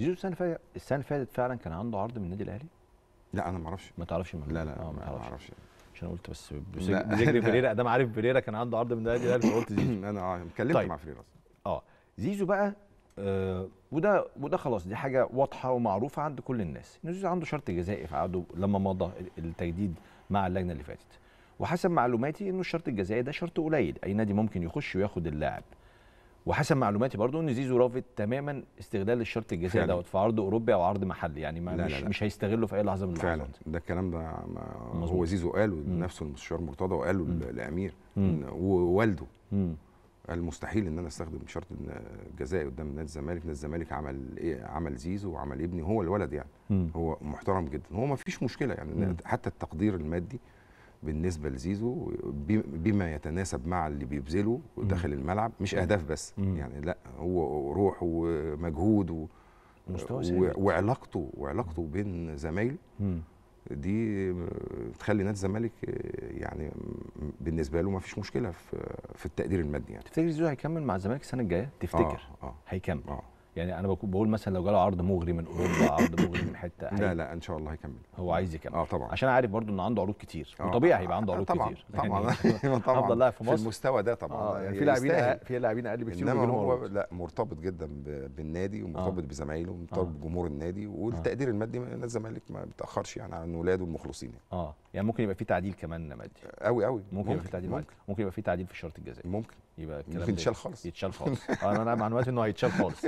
زيزو السنه السنه اللي فاتت فعلا كان عنده عرض من النادي الاهلي؟ لا انا ما اعرفش ما تعرفش من لا لا آه، ما اعرفش عشان قلت بس بيجري بريرا ده عارف بريرا كان عنده عرض من النادي الاهلي فقلت زيزو انا اه اتكلمت طيب. مع فريرا اه زيزو بقى آه وده وده خلاص دي حاجه واضحه ومعروفه عند كل الناس ان زيزو عنده شرط جزائي في عقده لما مضى التجديد مع اللجنه اللي فاتت وحسب معلوماتي انه الشرط الجزائي ده شرط قليل اي نادي ممكن يخش وياخد اللاعب وحسب معلوماتي برضو ان زيزو رافض تماما استغلال الشرط الجزائي دوت في عرض اوروبي او عرض محلي يعني ما لا مش, لا لا. مش هيستغله في اي لحظه من اللحظات فعلا ده الكلام ده هو زيزو قاله نفسه المستشار مرتضى وقاله مم. لامير ووالده قال مستحيل ان انا استخدم شرط الجزائي قدام نادي الزمالك نادي الزمالك عمل ايه عمل زيزو وعمل ابني هو الولد يعني مم. هو محترم جدا هو ما فيش مشكله يعني حتى التقدير المادي بالنسبه لزيزو بما يتناسب مع اللي بيبذله داخل الملعب مش اهداف بس مم. يعني لا هو روح ومجهود و وعلاقته وعلاقته بين زمايله دي تخلي نادي الزمالك يعني بالنسبه له ما فيش مشكله في في التقدير المادي يعني تفتكر زيزو هيكمل مع الزمالك السنه الجايه تفتكر آه آه هيكمل آه يعني انا بقول مثلا لو جاله عرض مغري من اوروبا عرض مغري من حته لا لا ان شاء الله هيكمل هو عايز يكمل اه طبعا عشان عارف برضو ان عنده عروض كتير آه وطبيعي هيبقى عنده عروض طبعا كتير طبعا يعني طبعا طبعا الله في مصر في المستوى ده طبعا آه يعني في لاعبين في لاعبين اقل بكتير انما هو لا مرتبط جدا بالنادي ومرتبط آه بزمايله ومرتبط آه بجمهور النادي والتقدير آه. المادي نادي الزمالك ما بيتاخرش يعني عن ولاده المخلصين يعني. اه يعني ممكن يبقى في تعديل كمان مادي قوي قوي ممكن, يبقى في تعديل مادي ممكن يبقى في تعديل في الشرط الجزائي ممكن يبقى الكلام ممكن يتشال خالص يتشال خالص آه، انا معلوماتي انه هيتشال خالص